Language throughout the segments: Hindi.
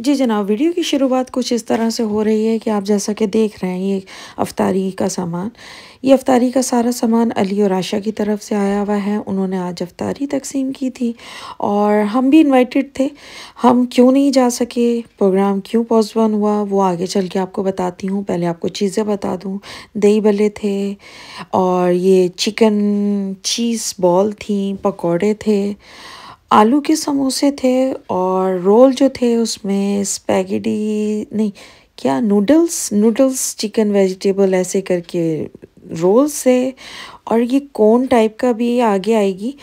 जी जनाब वीडियो की शुरुआत कुछ इस तरह से हो रही है कि आप जैसा कि देख रहे हैं ये अफतारी का सामान ये अफतारी का सारा सामान अली और आशा की तरफ से आया हुआ है उन्होंने आज अफतारी तकसीम की थी और हम भी इनवाइटेड थे हम क्यों नहीं जा सके प्रोग्राम क्यों पॉजबन हुआ वो आगे चल के आपको बताती हूँ पहले आपको चीज़ें बता दूँ दही भले थे और ये चिकन चीज़ बॉल थी पकौड़े थे आलू के समोसे थे और रोल जो थे उसमें स्पैगेटी नहीं क्या नूडल्स नूडल्स चिकन वेजिटेबल ऐसे करके रोल्स से और ये कोन टाइप का भी आगे आएगी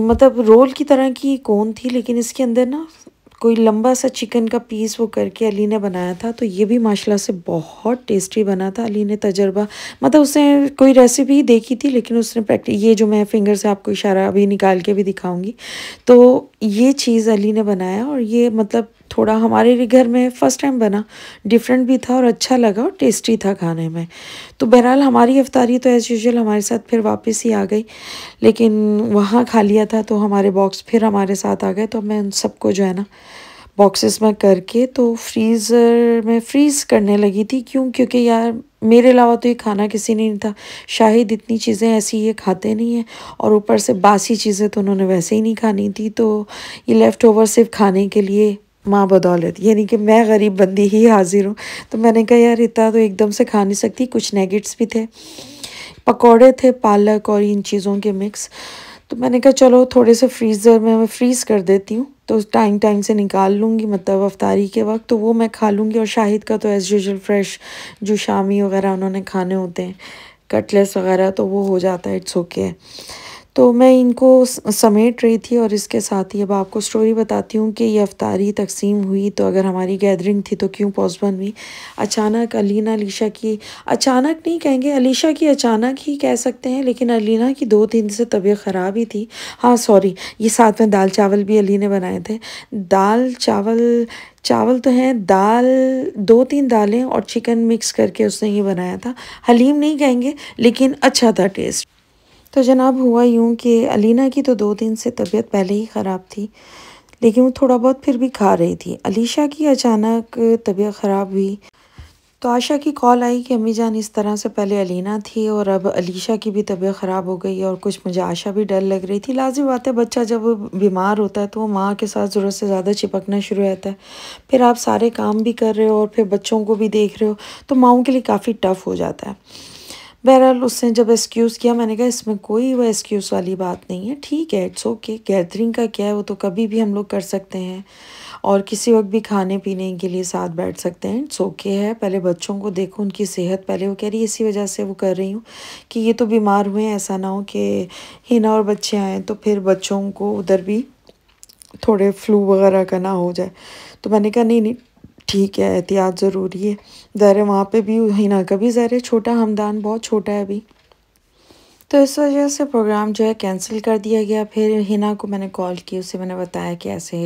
मतलब रोल की तरह की कोन थी लेकिन इसके अंदर ना कोई लंबा सा चिकन का पीस वो करके अली ने बनाया था तो ये भी माशाला से बहुत टेस्टी बना था अली ने तजर्बा मतलब उसने कोई रेसिपी देखी थी लेकिन उसने प्रैक्टिस ये जो मैं फिंगर से आपको इशारा अभी निकाल के भी दिखाऊंगी तो ये चीज़ अली ने बनाया और ये मतलब थोड़ा हमारे घर में फ़र्स्ट टाइम बना डिफरेंट भी था और अच्छा लगा और टेस्टी था खाने में तो बहरहाल हमारी अफ्तारी तो एज़ यूजल हमारे साथ फिर वापस ही आ गई लेकिन वहाँ खा लिया था तो हमारे बॉक्स फिर हमारे साथ आ गए तो मैं उन सबको जो है ना बॉक्सेस में करके तो फ्रीज़र में फ्रीज़ करने लगी थी क्यों क्योंकि यार मेरे अलावा तो ये खाना किसी ने नहीं था शायद इतनी चीज़ें ऐसी ये खाते नहीं हैं और ऊपर से बासी चीज़ें तो उन्होंने वैसे ही नहीं खानी थी तो ये लेफ़्ट ओवर सिर्फ खाने के लिए माँ बदौलत यानी कि मैं गरीब बंदी ही हाजिर हूँ तो मैंने कहा यार इतना तो एकदम से खा नहीं सकती कुछ नेगेट्स भी थे पकौड़े थे पालक और इन चीज़ों के मिक्स तो मैंने कहा चलो थोड़े से फ्रीज़र में मैं फ्रीज़ कर देती हूँ तो टाइम टाइम से निकाल लूँगी मतलब अफ्तारी के वक्त तो वो मैं खा लूँगी और शाहिद का तो एज़ यूजल फ्रेश जो शामी वगैरह उन्होंने खाने होते हैं कटलेस वगैरह तो वो हो जाता है इट्स ओके okay. तो मैं इनको समेट रही थी और इसके साथ ही अब आपको स्टोरी बताती हूँ कि ये अफ्तारी तकसीम हुई तो अगर हमारी गैदरिंग थी तो क्यों पॉसिबल हुई अचानक अलीना अलीशा की अचानक नहीं कहेंगे अलीशा की अचानक ही कह सकते हैं लेकिन अलीना की दो दिन से तबीयत ख़राब ही थी हाँ सॉरी ये साथ में दाल चावल भी अली ने बनाए थे दाल चावल चावल तो हैं दाल दो तीन दालें और चिकन मिक्स करके उसने ये बनाया था हलीम नहीं कहेंगे लेकिन अच्छा था टेस्ट तो जनाब हुआ यूँ कि अलीना की तो दो दिन से तबीयत पहले ही ख़राब थी लेकिन वो थोड़ा बहुत फिर भी खा रही थी अलीशा की अचानक तबीयत ख़राब हुई तो आशा की कॉल आई कि अम्मी जान इस तरह से पहले अलीना थी और अब अलीशा की भी तबीयत ख़राब हो गई और कुछ मुझे आशा भी डर लग रही थी लाजिम बात है बच्चा जब बीमार होता है तो वो माँ के साथ ज़रूरत से ज़्यादा चिपकना शुरू होता है फिर आप सारे काम भी कर रहे हो और फिर बच्चों को भी देख रहे हो तो माओ के लिए काफ़ी टफ़ हो जाता है बहरहाल उसने जब एक्सक्यूज़ किया मैंने कहा इसमें कोई वह एक्सक्यूज़ वाली बात नहीं है ठीक है इट्स ओके गैदरिंग का क्या है वो तो कभी भी हम लोग कर सकते हैं और किसी वक्त भी खाने पीने के लिए साथ बैठ सकते हैं इट्स ओके है पहले बच्चों को देखो उनकी सेहत पहले वो कह रही है इसी वजह से वो कर रही हूँ कि ये तो बीमार हुए ऐसा ना हो कि हिना और बच्चे आएँ तो फिर बच्चों को उधर भी थोड़े फ्लू वगैरह का ना हो जाए तो मैंने कहा नहीं नहीं ठीक है एहतियात ज़रूरी है ज़र वहाँ पे भी हिना का भी ज़र छोटा हमदान बहुत छोटा है अभी तो इस वजह से प्रोग्राम जो है कैंसिल कर दिया गया फिर हिना को मैंने कॉल की उसे मैंने बताया कि ऐसे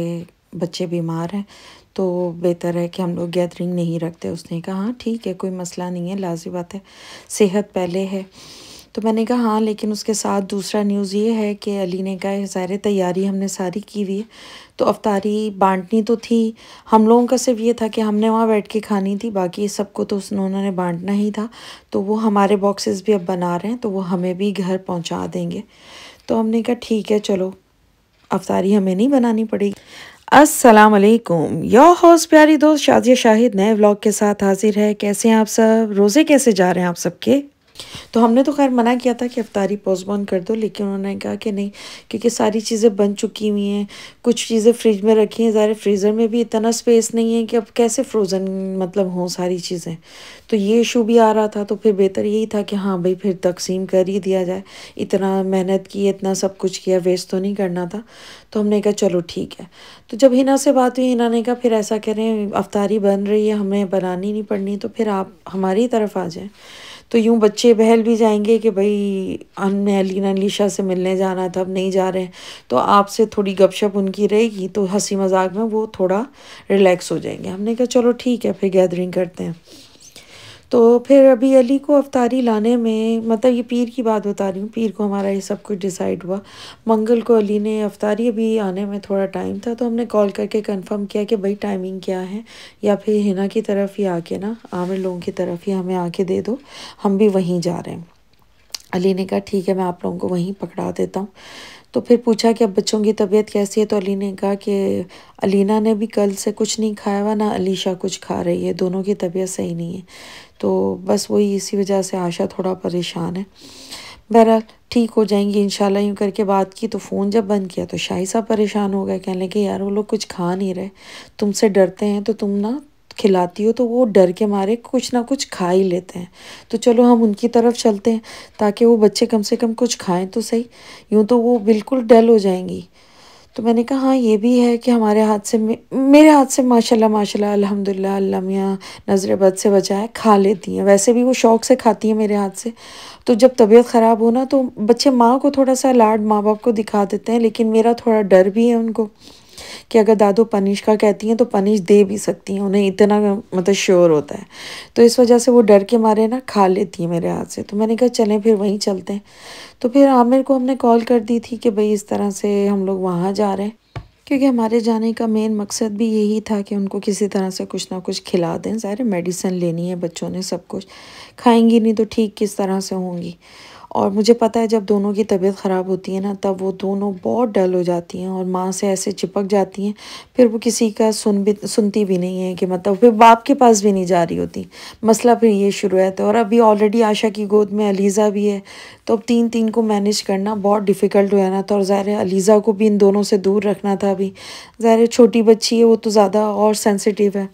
बच्चे बीमार हैं तो बेहतर है कि हम लोग गैदरिंग नहीं रखते उसने कहा हाँ ठीक है कोई मसला नहीं है लाजी बात है सेहत पहले है तो मैंने कहा हाँ लेकिन उसके साथ दूसरा न्यूज़ ये है कि अली ने कहा ज़ाहिर तैयारी हमने सारी की हुई है तो अफ्तारी बांटनी तो थी हम लोगों का सिर्फ ये था कि हमने वहाँ बैठ के खानी थी बाकी सबको तो उन्होंने बांटना ही था तो वो हमारे बॉक्सेस भी अब बना रहे हैं तो वो हमें भी घर पहुँचा देंगे तो हमने कहा ठीक है चलो अफ्तारी हमें नहीं बनानी पड़ेगी असलम यो होस्ट प्यारी दोस्त शाजिया शाहिद नए व्लॉग के साथ हाजिर है कैसे हैं आप सब रोज़े कैसे जा रहे हैं आप सबके तो हमने तो खैर मना किया था कि अफ्तारी पोस्टपोन कर दो लेकिन उन्होंने कहा कि नहीं क्योंकि सारी चीज़ें बन चुकी हुई हैं कुछ चीज़ें फ्रिज में रखी हैं ज़्यादा फ्रीज़र में भी इतना स्पेस नहीं है कि अब कैसे फ्रोज़न मतलब हों सारी चीज़ें तो ये इशू भी आ रहा था तो फिर बेहतर यही था कि हाँ भाई फिर तकसीम कर ही दिया जाए इतना मेहनत की इतना सब कुछ किया वेस्ट तो नहीं करना था तो हमने कहा चलो ठीक है तो जब हिना से बात हुई हिना ने कहा फिर ऐसा कह रहे हैं अफ्तारी बन रही है हमें बनानी नहीं पड़नी तो फिर आप हमारी तरफ आ जाएँ तो यूँ बच्चे बहल भी जाएंगे कि भाई हमने अलीना अलीशा से मिलने जाना था अब नहीं जा रहे हैं तो आपसे थोड़ी गपशप उनकी रहेगी तो हंसी मजाक में वो थोड़ा रिलैक्स हो जाएंगे हमने कहा चलो ठीक है फिर गैदरिंग करते हैं तो फिर अभी अली को अवतारी लाने में मतलब ये पीर की बात बता रही हूँ पीर को हमारा ये सब कुछ डिसाइड हुआ मंगल को अली ने अवतारी अभी आने में थोड़ा टाइम था तो हमने कॉल करके कंफर्म किया कि भाई टाइमिंग क्या है या फिर हिना की तरफ ही आके ना आमिर लोगों की तरफ ही हमें आके दे दो हम भी वहीं जा रहे हैं अली ने कहा ठीक है मैं आप लोगों को वहीं पकड़ा देता हूँ तो फिर पूछा कि अब बच्चों की तबीयत कैसी है तो अली ने कहा कि अलीना ने भी कल से कुछ नहीं खाया हुआ ना अलीशा कुछ खा रही है दोनों की तबीयत सही नहीं है तो बस वही इसी वजह से आशा थोड़ा परेशान है बहरहाल ठीक हो जाएंगी इंशाल्लाह यूँ करके बात की तो फ़ोन जब बंद किया तो शाही साहब परेशान हो गए कहने कि यार वो लोग कुछ खा नहीं रहे तुमसे डरते हैं तो तुम ना खिलाती हो तो वो डर के मारे कुछ ना कुछ खा ही लेते हैं तो चलो हम उनकी तरफ चलते हैं ताकि वो बच्चे कम से कम कुछ खाएं तो सही यूँ तो वो बिल्कुल डल हो जाएंगी तो मैंने कहा हाँ ये भी है कि हमारे हाथ से मेरे हाथ से माशाल्लाह माशाल्लाह अल्हम्दुलिल्लाह अल्लाह मियाँ नज़र बद से बचाए खा लेती हैं वैसे भी वो शौक़ से खाती हैं मेरे हाथ से तो जब तबीयत ख़राब हो ना तो बच्चे माँ को थोड़ा सा लाड माँ बाप को दिखा देते हैं लेकिन मेरा थोड़ा डर भी है उनको कि अगर दादो पनिश का कहती हैं तो पनिश दे भी सकती हैं उन्हें इतना मतलब श्योर होता है तो इस वजह से वो डर के मारे ना खा लेती है मेरे हाथ से तो मैंने कहा चलें फिर वहीं चलते हैं तो फिर आमिर को हमने कॉल कर दी थी कि भाई इस तरह से हम लोग वहाँ जा रहे हैं क्योंकि हमारे जाने का मेन मकसद भी यही था कि उनको किसी तरह से कुछ ना कुछ खिला दें सारे मेडिसिन लेनी है बच्चों ने सब कुछ खाएंगी नहीं तो ठीक किस तरह से होंगी और मुझे पता है जब दोनों की तबीयत ख़राब होती है ना तब वो दोनों बहुत डल हो जाती हैं और माँ से ऐसे चिपक जाती हैं फिर वो किसी का सुन भी सुनती भी नहीं है कि मतलब फिर बाप के पास भी नहीं जा रही होती मसला फिर ये शुरू है तो और अभी ऑलरेडी आशा की गोद में अलीज़ा भी है तो अब तीन तीन को मैनेज करना बहुत डिफ़िकल्ट हो जाना था और ज़ाहिर अलीज़ा को भी इन दोनों से दूर रखना था अभी ज़ाहिर छोटी बच्ची है वो तो ज़्यादा और सेंसिटिव है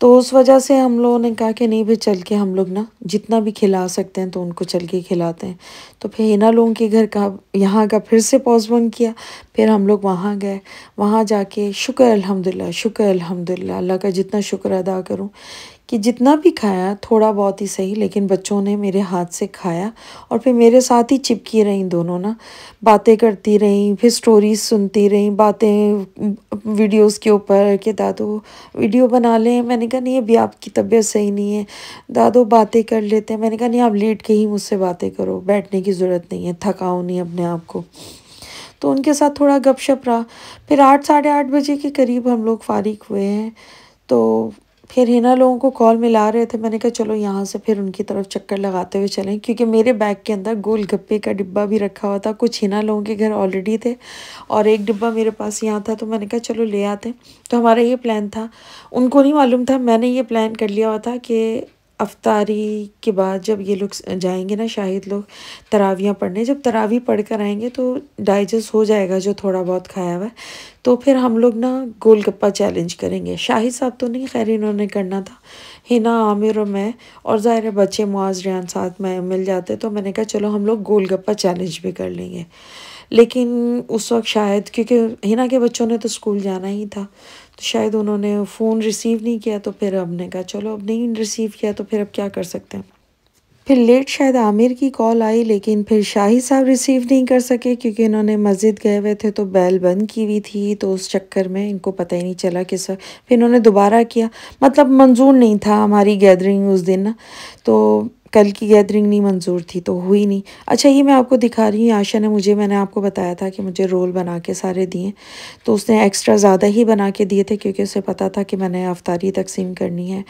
तो उस वजह से हम लोगों ने कहा कि नहीं भाई चल के हम लोग ना जितना भी खिला सकते हैं तो उनको चल के खिलाते हैं तो फिर इना लोगों के घर का यहाँ का फिर से पॉजबन किया फिर हम लोग वहाँ गए वहाँ जाके शुक्र अल्हम्दुलिल्लाह शुक्र अल्हम्दुलिल्लाह अल्लाह का जितना शुक्र अदा करूँ कि जितना भी खाया थोड़ा बहुत ही सही लेकिन बच्चों ने मेरे हाथ से खाया और फिर मेरे साथ ही चिपकी रहीं दोनों ना बातें करती रहीं फिर स्टोरीज सुनती रहीं बातें वीडियोस के ऊपर कि दादू वीडियो बना लें मैंने कहा नहीं अभी आपकी तबीयत सही नहीं है दादू बातें कर लेते हैं मैंने कहा नहीं आप लेट के ही मुझसे बातें करो बैठने की ज़रूरत नहीं है थकाओ नहीं अपने आप को तो उनके साथ थोड़ा गपशप रहा फिर आठ साढ़े आठ बजे के करीब हम लोग फारिग हुए हैं तो फिर हिना लोगों को कॉल मिला रहे थे मैंने कहा चलो यहाँ से फिर उनकी तरफ चक्कर लगाते हुए चलें क्योंकि मेरे बैग के अंदर गोल गप्पे का डिब्बा भी रखा हुआ था कुछ हिना लोगों के घर ऑलरेडी थे और एक डिब्बा मेरे पास यहाँ था तो मैंने कहा चलो ले आते तो हमारा ये प्लान था उनको नहीं मालूम था मैंने ये प्लान कर लिया हुआ था कि अफ्तारी के बाद जब ये लोग जाएंगे ना शाहिद लोग तरावियाँ पढ़ने जब तरावी पढ़ कर आएंगे तो डाइजेस्ट हो जाएगा जो थोड़ा बहुत खाया हुआ है तो फिर हम लोग ना गोलगप्पा चैलेंज करेंगे शाहिद साहब तो नहीं खैर इन्होंने करना था हिना आमिर और मैं और ज़ाहिर बच्चे मुआज रियान साथ में मिल जाते तो मैंने कहा चलो हम लोग गोलगप्पा चैलेंज भी कर लेंगे लेकिन उस वक्त शायद क्योंकि हिना के बच्चों ने तो स्कूल जाना ही था तो शायद उन्होंने फ़ोन रिसीव नहीं किया तो फिर अब ने कहा चलो अब नहीं रिसीव किया तो फिर अब क्या कर सकते हैं फिर लेट शायद आमिर की कॉल आई लेकिन फिर शाही साहब रिसीव नहीं कर सके क्योंकि इन्होंने मस्जिद गए हुए थे तो बैल बंद की हुई थी तो उस चक्कर में इनको पता ही नहीं चला किस वक्त फिर इन्होंने दोबारा किया मतलब मंजूर नहीं था हमारी गैदरिंग उस दिन तो कल की गैदरिंग नहीं मंजूर थी तो हुई नहीं अच्छा ये मैं आपको दिखा रही हूँ आशा ने मुझे मैंने आपको बताया था कि मुझे रोल बना के सारे दिए तो उसने एक्स्ट्रा ज़्यादा ही बना के दिए थे क्योंकि उसे पता था कि मैंने अफ्तारी तकसीम करनी है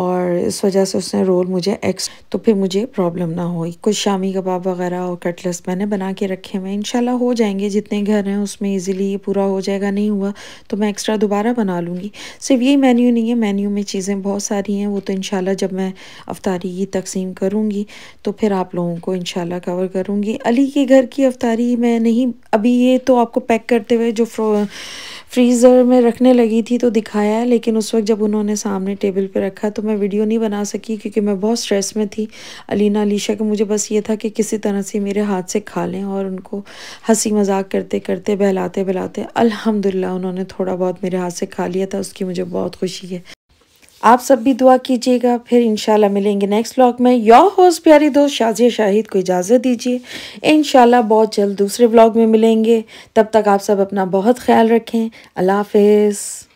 और इस वजह से उसने रोल मुझे एक्स तो फिर मुझे प्रॉब्लम ना हो कुछ शामी कबाब वगैरह और कटलस मैंने बना के रखे हुए इन हो जाएंगे जितने घर हैं उसमें ईजिली पूरा हो जाएगा नहीं हुआ तो मैं एक्स्ट्रा दोबारा बना लूँगी सिर्फ यही मेन्यू नहीं है मेन्यू में चीज़ें बहुत सारी हैं वो तो इन जब मैं अफ्तारी की तकसीम कटिंग करूँगी तो फिर आप लोगों को इनशाला कवर करूँगी अली के घर की अफ्तारी मैं नहीं अभी ये तो आपको पैक करते हुए जो फ्रीज़र में रखने लगी थी तो दिखाया है लेकिन उस वक्त जब उन्होंने सामने टेबल पे रखा तो मैं वीडियो नहीं बना सकी क्योंकि मैं बहुत स्ट्रेस में थी अलीना अलीशा को मुझे बस ये था कि किसी तरह से मेरे हाथ से खा लें और उनको हंसी मजाक करते करते बहलाते बहलाते अलहमदिल्ला उन्होंने थोड़ा बहुत मेरे हाथ से खा लिया था उसकी मुझे बहुत खुशी है आप सब भी दुआ कीजिएगा फिर इंशाल्लाह मिलेंगे नेक्स्ट व्लॉग में योर होस्ट प्यारी दोस्त शाजिया शाहिद को इजाज़त दीजिए इंशाल्लाह बहुत जल्द दूसरे व्लॉग में मिलेंगे तब तक आप सब अपना बहुत ख्याल रखें अल्लाह हाफिज़